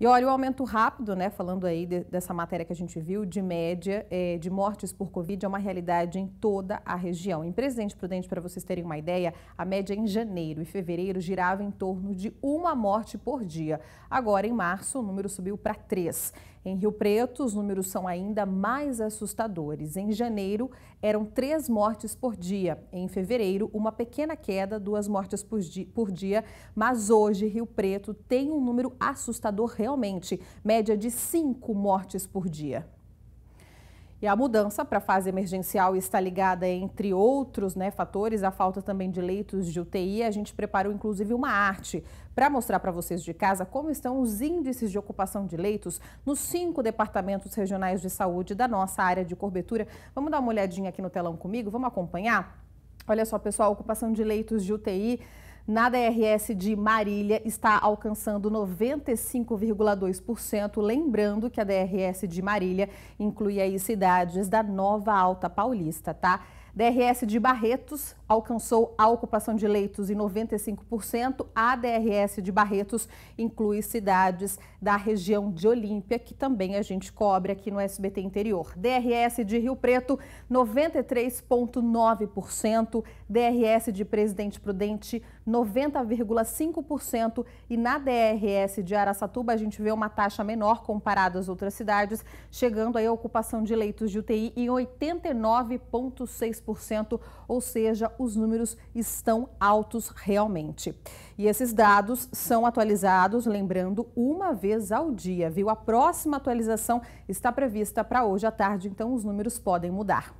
E olha, o aumento rápido, né, falando aí de, dessa matéria que a gente viu, de média é, de mortes por Covid, é uma realidade em toda a região. Em Presidente Prudente, para vocês terem uma ideia, a média é em janeiro e fevereiro girava em torno de uma morte por dia. Agora, em março, o número subiu para três. Em Rio Preto, os números são ainda mais assustadores. Em janeiro, eram três mortes por dia. Em fevereiro, uma pequena queda, duas mortes por dia, por dia. Mas hoje, Rio Preto tem um número assustador realmente média de cinco mortes por dia. E a mudança para a fase emergencial está ligada, entre outros né, fatores, à falta também de leitos de UTI. A gente preparou inclusive uma arte para mostrar para vocês de casa como estão os índices de ocupação de leitos nos cinco departamentos regionais de saúde da nossa área de cobertura. Vamos dar uma olhadinha aqui no telão comigo? Vamos acompanhar? Olha só, pessoal, ocupação de leitos de UTI na DRS de Marília está alcançando 95,2%, lembrando que a DRS de Marília inclui aí cidades da Nova Alta Paulista, tá? DRS de Barretos alcançou a ocupação de leitos em 95%. A DRS de Barretos inclui cidades da região de Olímpia, que também a gente cobre aqui no SBT Interior. DRS de Rio Preto, 93,9%. DRS de Presidente Prudente, 90,5% e na DRS de Araçatuba a gente vê uma taxa menor comparada às outras cidades, chegando aí a ocupação de leitos de UTI em 89,6%, ou seja, os números estão altos realmente. E esses dados são atualizados, lembrando, uma vez ao dia, viu? A próxima atualização está prevista para hoje à tarde, então os números podem mudar.